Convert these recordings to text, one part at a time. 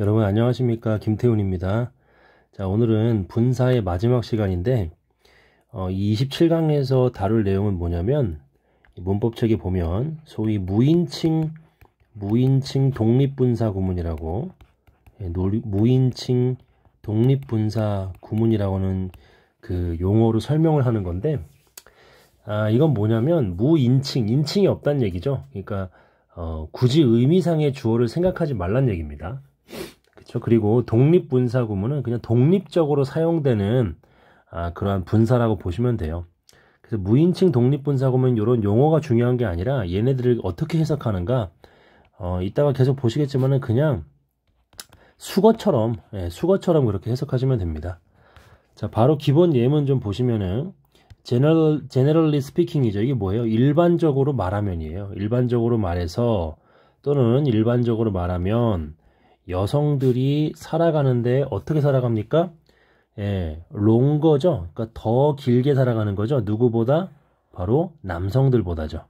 여러분 안녕하십니까 김태훈입니다 자 오늘은 분사의 마지막 시간인데 어, 이 27강에서 다룰 내용은 뭐냐면 문법책에 보면 소위 무인칭 무인칭 독립분사 구문이라고 예, 놀, 무인칭 독립분사 구문이라고는 그 용어로 설명을 하는 건데 아 이건 뭐냐면 무인칭 인칭이 없다는 얘기죠 그러니까 어, 굳이 의미상의 주어를 생각하지 말란 얘기입니다 그렇죠. 그리고 독립분사구문은 그냥 독립적으로 사용되는 아, 그러한 분사라고 보시면 돼요. 그래서 무인칭 독립분사구문 이런 용어가 중요한 게 아니라 얘네들을 어떻게 해석하는가. 어, 이따가 계속 보시겠지만은 그냥 수거처럼 예, 수거처럼 그렇게 해석하시면 됩니다. 자, 바로 기본 예문 좀 보시면은 general, generally speaking이죠. 이게 뭐예요? 일반적으로 말하면이에요. 일반적으로 말해서 또는 일반적으로 말하면 여성들이 살아가는데 어떻게 살아갑니까? 예, 롱거죠. 그러니까 더 길게 살아가는 거죠. 누구보다 바로 남성들보다죠.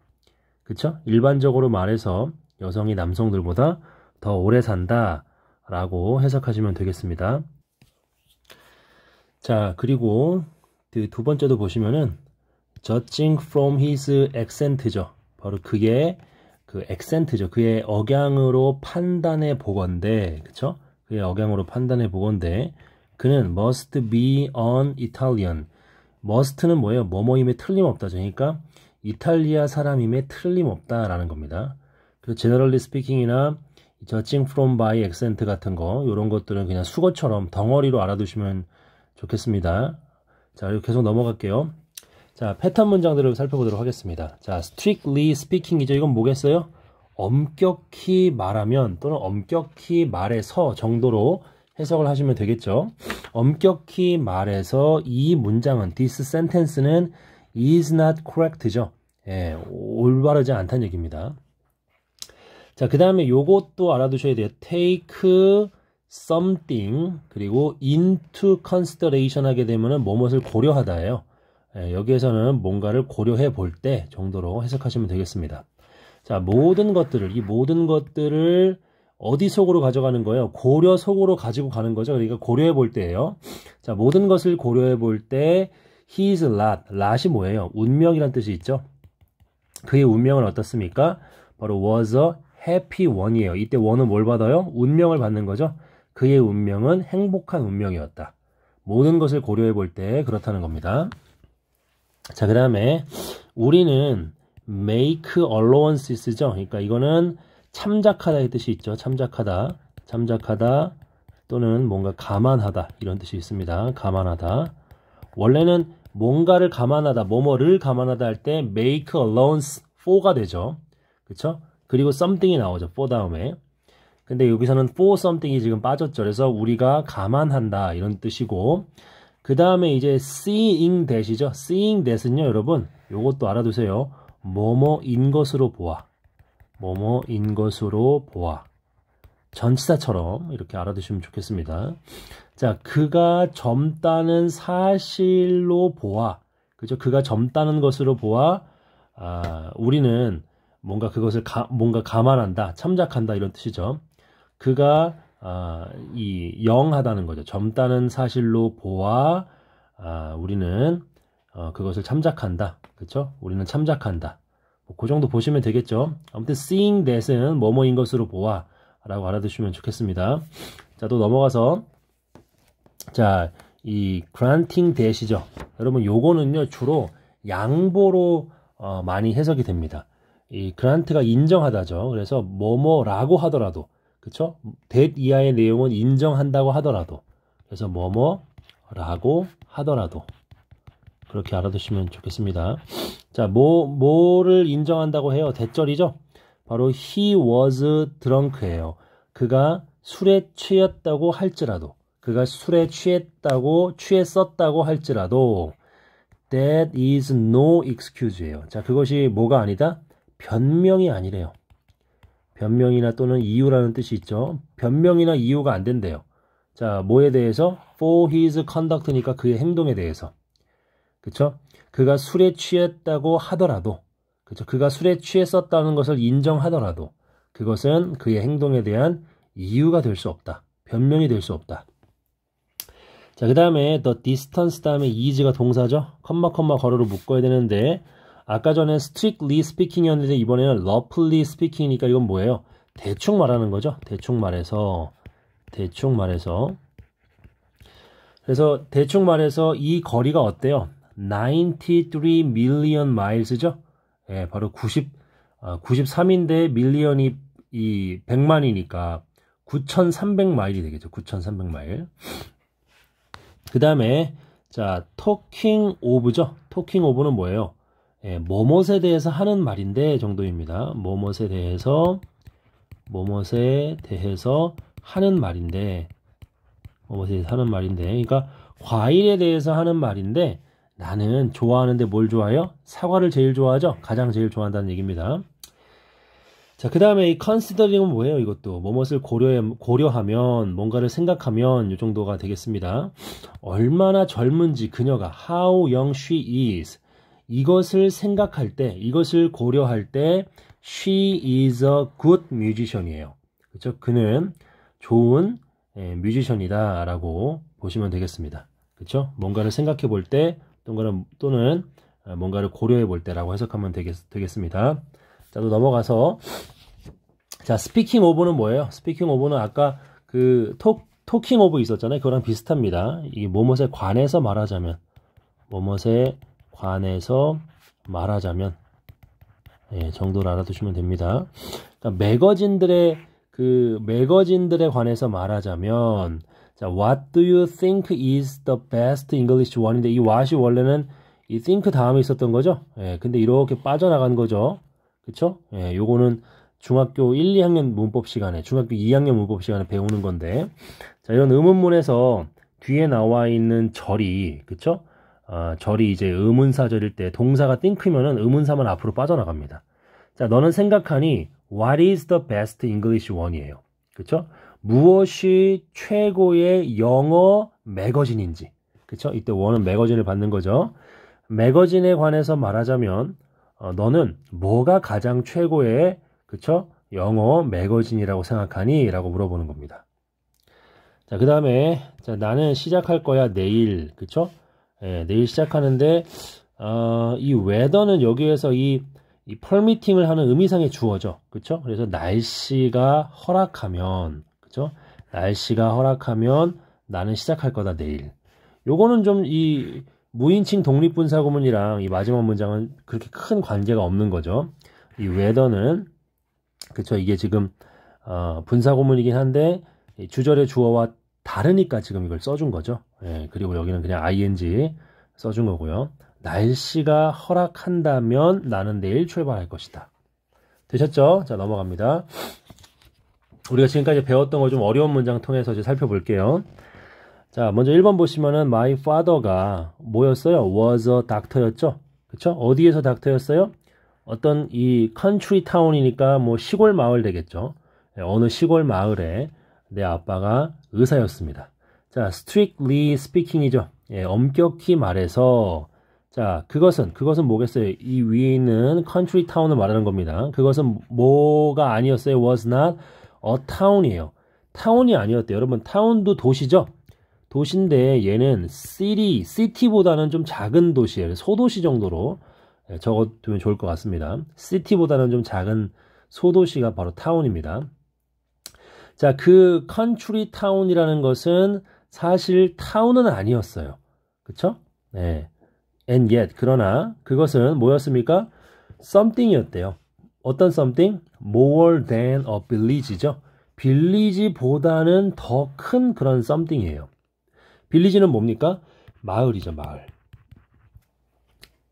그쵸? 일반적으로 말해서 여성이 남성들보다 더 오래 산다 라고 해석하시면 되겠습니다. 자, 그리고 그두 번째도 보시면은 judging from his accent죠. 바로 그게 그 액센트죠. 그의 억양으로 판단해 보건데, 그쵸? 그의 억양으로 판단해 보건데, 그는 must be an Italian. must는 뭐예요? 뭐뭐임에 틀림없다. 그러니까 이탈리아 사람임에 틀림없다라는 겁니다. 그래서 generally speaking이나 judging from by a c c 같은 거, 요런 것들은 그냥 수거처럼 덩어리로 알아두시면 좋겠습니다. 자, 계속 넘어갈게요. 자, 패턴 문장들을 살펴보도록 하겠습니다. 자, strictly speaking이죠. 이건 뭐겠어요? 엄격히 말하면 또는 엄격히 말해서 정도로 해석을 하시면 되겠죠. 엄격히 말해서 이 문장은 this sentence는 is not correct죠. 예, 올바르지 않다는 얘기입니다. 자, 그 다음에 요것도 알아두셔야 돼요. take something 그리고 into consideration 하게 되면은 뭐뭇을 고려하다예요. 예, 여기에서는 뭔가를 고려해 볼 때 정도로 해석하시면 되겠습니다. 자, 모든 것들을, 이 모든 것들을 어디 속으로 가져가는 거예요? 고려 속으로 가지고 가는 거죠. 그러니까 고려해 볼 때예요. 자, 모든 것을 고려해 볼 때 his lot, lot이 뭐예요? 운명이란 뜻이 있죠. 그의 운명은 어떻습니까? 바로 was a happy one이에요. 이때 one은 뭘 받아요? 운명을 받는 거죠. 그의 운명은 행복한 운명이었다. 모든 것을 고려해 볼 때 그렇다는 겁니다. 자, 그 다음에 우리는 make allowances죠. 그러니까 이거는 참작하다의 뜻이 있죠. 참작하다, 참작하다 또는 뭔가 감안하다 이런 뜻이 있습니다. 감안하다. 원래는 뭔가를 감안하다, 뭐뭐를 감안하다 할 때 make allowance for가 되죠. 그쵸 그리고 something이 나오죠. for 다음에. 근데 여기서는 for something이 지금 빠졌죠. 그래서 우리가 감안한다 이런 뜻이고 그 다음에 이제 seeing that이죠. seeing that은요, 여러분, 요것도 알아두세요. 뭐뭐인 것으로 보아. 뭐뭐인 것으로 보아. 전치사처럼 이렇게 알아두시면 좋겠습니다. 자, 그가 젊다는 사실로 보아. 그죠? 그가 젊다는 것으로 보아. 아, 우리는 뭔가 그것을 가, 뭔가 감안한다, 참작한다 이런 뜻이죠. 그가 아, 이 영하다는 거죠. 젊다는 사실로 보아 아, 우리는 어, 그것을 참작한다. 그렇죠? 우리는 참작한다. 뭐, 그 정도 보시면 되겠죠. 아무튼 seeing that은 뭐뭐인 것으로 보아 라고 알아두시면 좋겠습니다. 자, 또 넘어가서 자, 이 granting that이죠. 여러분 요거는요 주로 양보로 어, 많이 해석이 됩니다. 이 grant가 인정하다죠. 그래서 뭐뭐라고 하더라도 그쵸? that 이하의 내용은 인정한다고 하더라도 그래서 뭐뭐라고 하더라도 그렇게 알아두시면 좋겠습니다. 자, 뭐, 뭐를 인정한다고 해요? 대절이죠? 바로 he was drunk예요. 그가 술에 취했다고 할지라도 그가 술에 취했다고 취했었다고 할지라도 that is no excuse예요. 자, 그것이 뭐가 아니다? 변명이 아니래요. 변명이나 또는 이유라는 뜻이 있죠. 변명이나 이유가 안 된대요. 자, 뭐에 대해서? For his conduct니까 그의 행동에 대해서. 그쵸? 그가 술에 취했다고 하더라도, 그쵸? 그가 술에 취했었다는 것을 인정하더라도, 그것은 그의 행동에 대한 이유가 될 수 없다. 변명이 될 수 없다. 자, 그 다음에 the distance 다음에 is가 동사죠. 컴마 컴마 거로로 묶어야 되는데 아까 전에 strictly speaking이었는데 이번에는 roughly speaking이니까 이건 뭐예요? 대충 말하는 거죠. 대충 말해서 대충 말해서 그래서 대충 말해서 이 거리가 어때요? 93 million miles죠. 예, 바로 90 아, 93인데 밀리언이 이 100만이니까 9,300마일이 되겠죠. 9,300마일. 그 다음에 자, 토킹 오브죠. 토킹 오브는 뭐예요? 예, 뭐뭇에 대해서 하는 말인데 정도입니다. 뭐뭇에 대해서 뭐뭇에 대해서 하는 말인데 뭐뭇에 대해서 하는 말인데 그러니까 과일에 대해서 하는 말인데 나는 좋아하는데 뭘 좋아해요? 사과를 제일 좋아하죠? 가장 제일 좋아한다는 얘기입니다. 자, 그 다음에 이 considering은 뭐예요? 이것도. 뭐뭇을 고려해, 고려하면, 뭔가를 생각하면, 이 정도가 되겠습니다. 얼마나 젊은지 그녀가, how young she is. 이것을 생각할 때, 이것을 고려할 때 she is a good musician이에요. 그쵸 그렇죠? 그는 좋은 예, 뮤지션이다라고 보시면 되겠습니다. 그쵸 그렇죠? 뭔가를 생각해 볼 때 또는 또는 아, 뭔가를 고려해 볼 때라고 해석하면 되겠, 습니다 자, 또 넘어가서 자, 스피킹 오브는 뭐예요? 스피킹 오브는 아까 그 톡, 토킹 오브 있었잖아요. 그거랑 비슷합니다. 이 뭐뭇에 관해서 말하자면 뭐뭇에 관해서 말하자면 예, 정도를 알아두시면 됩니다. 그러니까 매거진들의 그 매거진들에 관해서 말하자면 자, what do you think is the best English one인데 이 what이 원래는 이 think 다음에 있었던 거죠. 예, 근데 이렇게 빠져나간 거죠. 그쵸? 예, 요거는 중학교 1, 2학년 문법 시간에, 중학교 2학년 문법 시간에 배우는 건데, 자, 이런 의문문에서 뒤에 나와 있는 절이, 그쵸? 어, 절이 이제 의문사절일 때 동사가 띵크면은 의문사만 앞으로 빠져나갑니다. 자, 너는 생각하니 what is the best English one이에요. 그렇죠? 무엇이 최고의 영어 매거진인지. 그렇죠? 이때 원은 매거진을 받는 거죠. 매거진에 관해서 말하자면 어, 너는 뭐가 가장 최고의 그렇죠? 영어 매거진이라고 생각하니? 라고 물어보는 겁니다. 자, 그 다음에, 자, 나는 시작할 거야, 내일. 그쵸? 예, 내일 시작하는데 어, 이 웨더는 여기에서 이, 이 펄미팅을 하는 의미상의 주어죠. 그렇죠? 그래서 날씨가 허락하면 그렇죠? 날씨가 허락하면 나는 시작할 거다 내일. 요거는 좀 이 무인칭 독립분사구문이랑 이 마지막 문장은 그렇게 큰 관계가 없는 거죠. 이 웨더는 그렇죠? 이게 지금 어, 분사구문이긴 한데 주절의 주어와 다르니까 지금 이걸 써준 거죠. 예, 그리고 여기는 그냥 ing 써준 거고요. 날씨가 허락한다면 나는 내일 출발할 것이다. 되셨죠? 자, 넘어갑니다. 우리가 지금까지 배웠던 걸 좀 어려운 문장 통해서 이제 살펴볼게요. 자, 먼저 1번 보시면은 my father가 뭐였어요? was a doctor였죠? 그쵸? 어디에서 닥터였어요? 어떤 이 컨트리 타운이니까 뭐 시골 마을 되겠죠. 예, 어느 시골 마을에 내 아빠가 의사였습니다. 자, strictly speaking이죠. 예, 엄격히 말해서 자, 그것은 그것은 뭐겠어요? 이 위에 있는 country town을 말하는 겁니다. 그것은 뭐가 아니었어요? was not a town이에요. 타운이 아니었대요. 여러분, 타운도 도시죠? 도시인데 얘는 city, city보다는 좀 작은 도시예요. 소도시 정도로 예, 적어두면 좋을 것 같습니다. city보다는 좀 작은 소도시가 바로 타운입니다. 자, 그 컨츄리 타운이라는 것은 사실 타운은 아니었어요. 그쵸? 네. And yet, 그러나 그것은 뭐였습니까? something이었대요. 어떤 something? more than a village죠. 빌리지보다는 더 큰 그런 something이에요. 빌리지는 뭡니까? 마을이죠, 마을.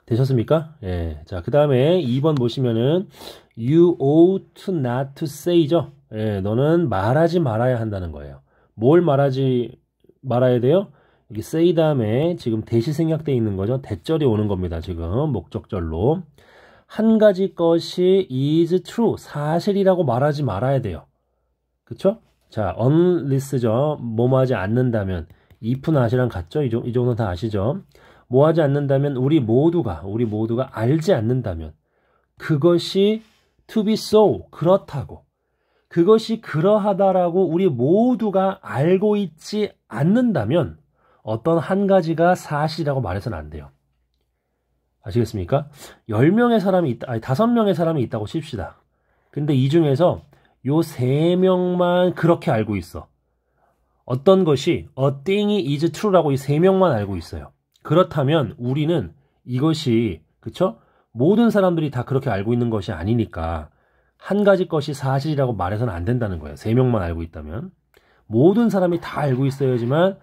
되셨습니까? 예. 자, 그 다음에 2번 보시면은, you ought not to say죠. 예, 너는 말하지 말아야 한다는 거예요. 뭘 말하지 말아야 돼요? 여기 세이 다음에 지금 대시 생략돼 있는 거죠. 대절이 오는 겁니다. 지금 목적절로 한 가지 것이 is true 사실이라고 말하지 말아야 돼요. 그쵸? 자, unless죠. 뭐뭐하지 않는다면 if not이랑 같죠. 이, 이 정도 다 아시죠? 뭐하지 않는다면 우리 모두가 우리 모두가 알지 않는다면 그것이 to be so 그렇다고 그것이 그러하다라고 우리 모두가 알고 있지 않는다면 어떤 한 가지가 사실이라고 말해서는 안 돼요. 아시겠습니까? 10명의 사람이 있다, 아니, 5명의 사람이 있다고 칩시다. 근데 이 중에서 요 3명만 그렇게 알고 있어. 어떤 것이 a thing이 is true라고 이 3명만 알고 있어요. 그렇다면 우리는 이것이 그쵸? 모든 사람들이 다 그렇게 알고 있는 것이 아니니까 한 가지 것이 사실이라고 말해서는 안 된다는 거예요. 세 명만 알고 있다면 모든 사람이 다 알고 있어야지만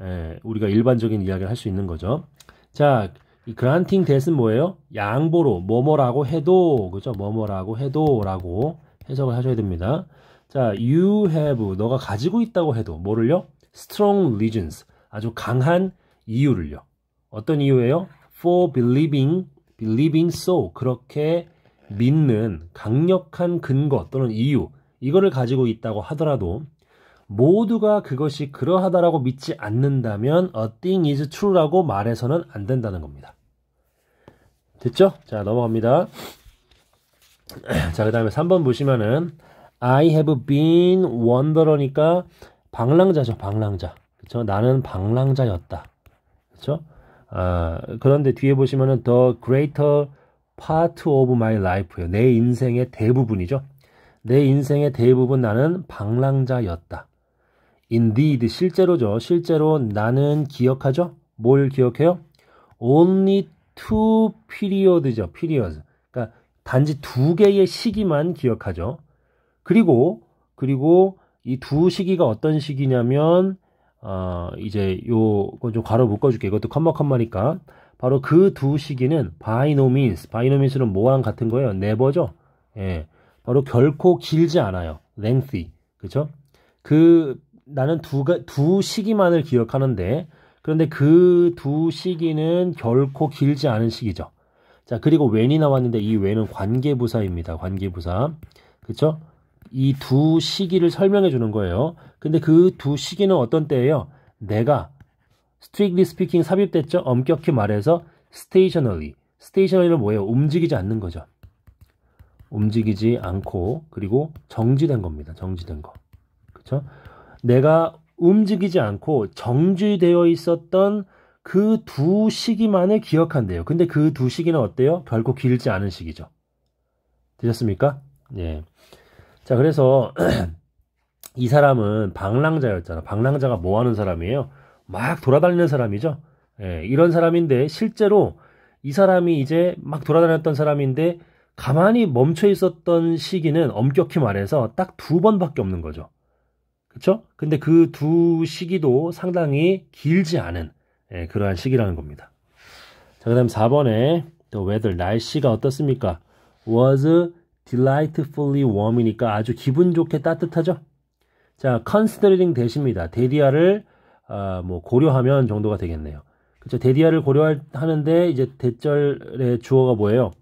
에, 예, 우리가 일반적인 이야기를 할 수 있는 거죠. 자, 이 그란팅 대신 뭐예요? 양보로 뭐뭐라고 해도 그죠? 뭐뭐라고 해도라고 해석을 하셔야 됩니다. 자, you have 너가 가지고 있다고 해도 뭐를요? strong reasons 아주 강한 이유를요. 어떤 이유예요? for believing believing so 그렇게 믿는 강력한 근거 또는 이유 이거를 가지고 있다고 하더라도 모두가 그것이 그러하다라고 믿지 않는다면 a thing is true라고 말해서는 안 된다는 겁니다. 됐죠? 자 넘어갑니다. 자 그 다음에 3번 보시면은 I have been wander니까 방랑자죠 방랑자 그쵸 나는 방랑자였다 그렇 아, 그런데 뒤에 보시면은 the greater part of my life예요. 내 인생의 대부분이죠. 내 인생의 대부분 나는 방랑자였다. Indeed, 실제로죠. 실제로 나는 기억하죠. 뭘 기억해요? Only two period죠. period. 그러니까 단지 두 개의 시기만 기억하죠. 그리고 그리고 이 두 시기가 어떤 시기냐면 어, 이제 요거좀 괄호 묶어줄게. 이것도 컴마 컴마니까 바로 그 두 시기는 바이노민스, 바이노민스는 뭐랑 같은 거예요? 네버죠? 예. 바로 결코 길지 않아요. lengthy. 그쵸? 그, 나는 두, 두 시기만을 기억하는데, 그런데 그 두 시기는 결코 길지 않은 시기죠. 자, 그리고 when이 나왔는데 이 when은 관계부사입니다. 관계부사. 그쵸? 이 두 시기를 설명해 주는 거예요. 근데 그 두 시기는 어떤 때예요? 내가 strictly speaking 삽입됐죠. 엄격히 말해서 stationary. stationary는 뭐예요? 움직이지 않는 거죠. 움직이지 않고 그리고 정지된 겁니다. 정지된 거. 그렇죠? 내가 움직이지 않고 정지되어 있었던 그 두 시기만을 기억한대요. 근데 그 두 시기는 어때요? 결코 길지 않은 시기죠. 되셨습니까? 예. 자, 그래서 이 사람은 방랑자였잖아. 방랑자가 뭐 하는 사람이에요? 막 돌아다니는 사람이죠. 예, 이런 사람인데 실제로 이 사람이 이제 막 돌아다녔던 사람인데 가만히 멈춰 있었던 시기는 엄격히 말해서 딱 두 번밖에 없는 거죠. 그렇죠? 근데 그 두 시기도 상당히 길지 않은 예, 그러한 시기라는 겁니다. 자, 그다음 4번에 또 weather 날씨가 어떻습니까? was delightfully warm이니까 아주 기분 좋게 따뜻하죠. 자, considering 대시입니다. 대리아를 아, 뭐 고려하면 정도가 되겠네요. 그렇죠. 데디아를 고려하는데 이제 대절의 주어가 뭐예요?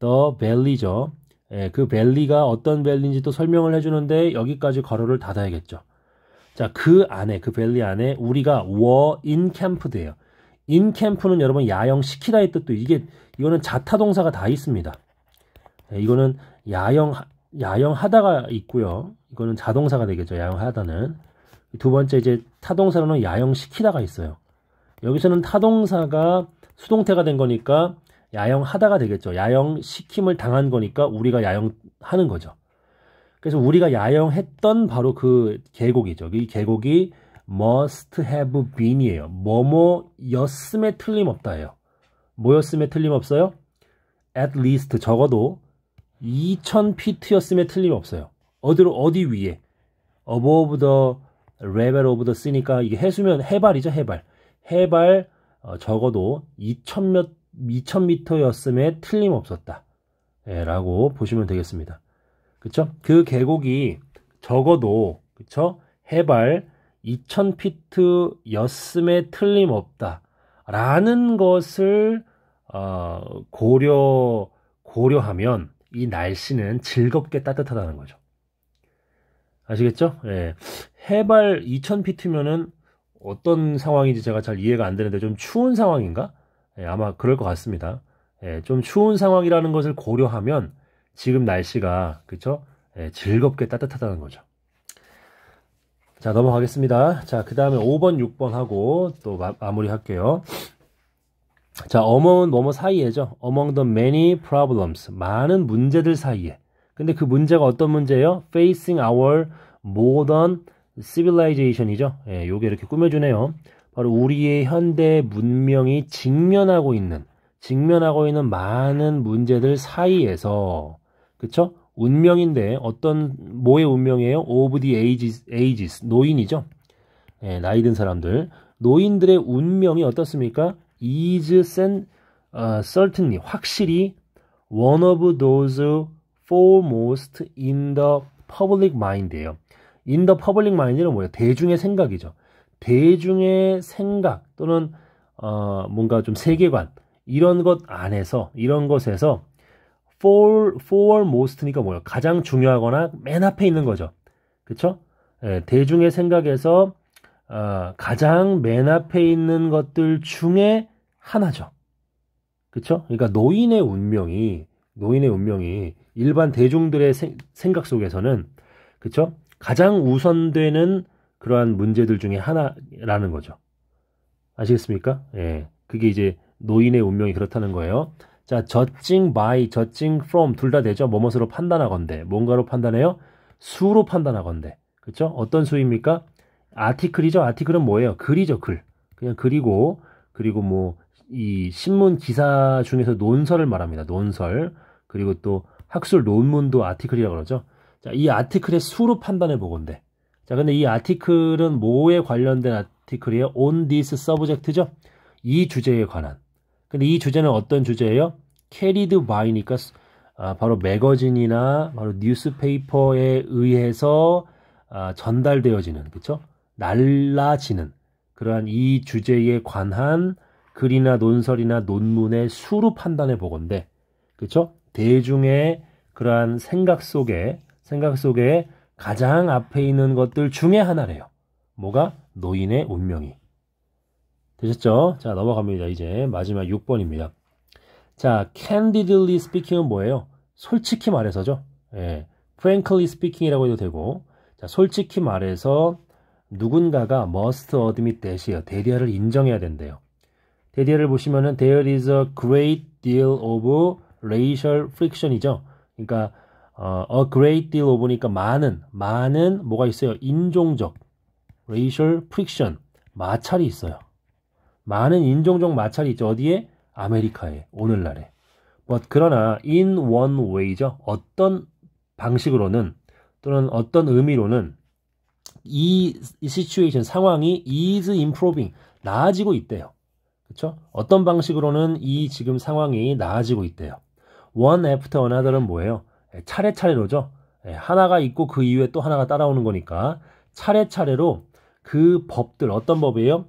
The valley죠. 예, 그 밸리가 어떤 밸리인지 또 설명을 해주는데 여기까지 가로를 닫아야겠죠. 자, 그 안에, 그 밸리 안에 우리가 워인캠프 e 예요인캠프는 여러분 야영시키다의 뜻도 이게 이거는 자타 동사가 다 있습니다. 예, 이거는 야영 야영하다가 있고요. 이거는 자동사가 되겠죠. 야영하다는. 두 번째 이제 타동사로는 야영시키다가 있어요. 여기서는 타동사가 수동태가 된 거니까 야영하다가 되겠죠. 야영시킴을 당한 거니까 우리가 야영하는 거죠. 그래서 우리가 야영했던 바로 그 계곡이죠. 이 계곡이 must have been이에요. 뭐뭐였음에 틀림없다예요. 뭐였음에 틀림없어요? at least 적어도 2000피트였음에 틀림없어요. 어디로 어디 위에 above the 레벨 오브 더 씨니까 이게 해수면 해발이죠 해발 해발 어, 적어도 2,000몇 2,000m였음에 틀림없었다. 예, 라고 보시면 되겠습니다. 그쵸? 그 계곡이 적어도 그쵸? 해발 2,000피트였음에 틀림없다. 라는 것을 어, 고려 고려하면 이 날씨는 즐겁게 따뜻하다는 거죠. 아시겠죠? 예. 해발 2000피트면은 어떤 상황인지 제가 잘 이해가 안 되는데 좀 추운 상황인가? 예, 아마 그럴 것 같습니다. 예, 좀 추운 상황이라는 것을 고려하면 지금 날씨가 그쵸? 예, 즐겁게 따뜻하다는 거죠. 자 넘어가겠습니다. 자 그 다음에 5번, 6번 하고 또 마, 마무리할게요. 자 among 뭐뭐 사이에죠. among the many problems 많은 문제들 사이에 근데 그 문제가 어떤 문제예요? Facing our modern civilization이죠. 예, 요게 이렇게 꾸며주네요. 바로 우리의 현대 문명이 직면하고 있는, 직면하고 있는 많은 문제들 사이에서, 그쵸? 운명인데, 어떤, 뭐의 운명이에요? of the ages, ages, 노인이죠. 예, 나이 든 사람들. 노인들의 운명이 어떻습니까? is c e r t a i n 확실히 one of those foremost in the public mind예요. in the public mind는 뭐예요? 대중의 생각이죠. 대중의 생각 또는 어, 뭔가 좀 세계관 이런 것 안에서 이런 것에서 for foremost니까 뭐예요? 가장 중요하거나 맨 앞에 있는 거죠. 그렇죠? 예, 대중의 생각에서 어, 가장 맨 앞에 있는 것들 중에 하나죠. 그렇죠? 그러니까 노인의 운명이 노인의 운명이 일반 대중들의 생, 각 속에서는 그쵸 가장 우선되는 그러한 문제들 중에 하나라는 거죠. 아시겠습니까? 예. 그게 이제 노인의 운명이 그렇다는 거예요. 자, j u d 이 i n 프롬 둘 다 되죠. 뭐뭇으로 판단하건데 뭔가로 판단해요? 수로 판단하건데 그쵸 어떤 수입니까? 아티클이죠. 아티클은 뭐예요? 글이죠, 글. 그냥 그리고 그리고 뭐 뭐이 신문 기사 중에서 논설을 말합니다. 논설. 그리고 또 학술 논문도 아티클이라고 그러죠. 자, 이 아티클의 수로 판단해 보건데. 자, 근데 이 아티클은 뭐에 관련된 아티클이에요? on this subject죠? 이 주제에 관한. 근데 이 주제는 어떤 주제예요? carried by니까 아, 바로 매거진이나 바로 뉴스페이퍼에 의해서 아, 전달되어지는, 그쵸? 날라지는 그러한 이 주제에 관한 글이나 논설이나 논문의 수로 판단해 보건데, 그쵸? 대중의 그러한 생각 속에 생각 속에 가장 앞에 있는 것들 중에 하나래요. 뭐가 노인의 운명이 되셨죠? 자 넘어갑니다. 이제 마지막 6번입니다. 자 candidly speaking은 뭐예요? 솔직히 말해서죠. 예, frankly speaking이라고 해도 되고 자 솔직히 말해서 누군가가 must admit that이에요. 대리아를 인정해야 된대요. 대리아를 보시면은 there is a great deal of 레이셜 i a l 이죠 그러니까 어, a great deal of니까 많은 많은 뭐가 있어요? 인종적 레이셜 i a l 마찰이 있어요. 많은 인종적 마찰이 있죠. 어디에? 아메리카에 오늘날에. But 그러나 in one way죠. 어떤 방식으로는 또는 어떤 의미로는 이, 이 시츄에이션 상황이 is improving 나아지고 있대요. 그렇죠? 어떤 방식으로는 이 지금 상황이 나아지고 있대요. one after another은 뭐예요? 예, 차례차례로죠. 예, 하나가 있고 그 이후에 또 하나가 따라오는 거니까 차례차례로 그 법들 어떤 법이에요?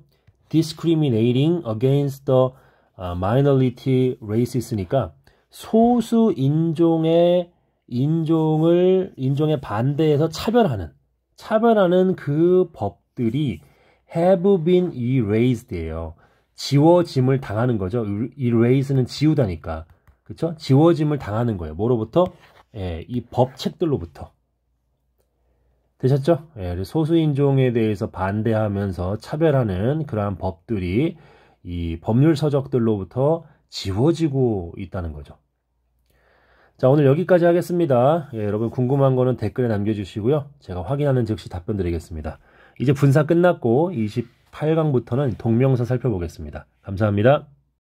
discriminating against the 아, minority races니까 소수 인종의 인종을 인종에 반대해서 차별하는 차별하는 그 법들이 have been erased예요. 지워짐을 당하는 거죠. erase는 지우다니까. 그렇 지워짐을 당하는 거예요. 뭐로부터? 예, 이 법책들로부터. 되셨죠? 예, 소수인종에 대해서 반대하면서 차별하는 그러한 법들이 이 법률 서적들로부터 지워지고 있다는 거죠. 자, 오늘 여기까지 하겠습니다. 예, 여러분 궁금한 거는 댓글에 남겨주시고요. 제가 확인하는 즉시 답변 드리겠습니다. 이제 분사 끝났고 28강부터는 동명사 살펴보겠습니다. 감사합니다.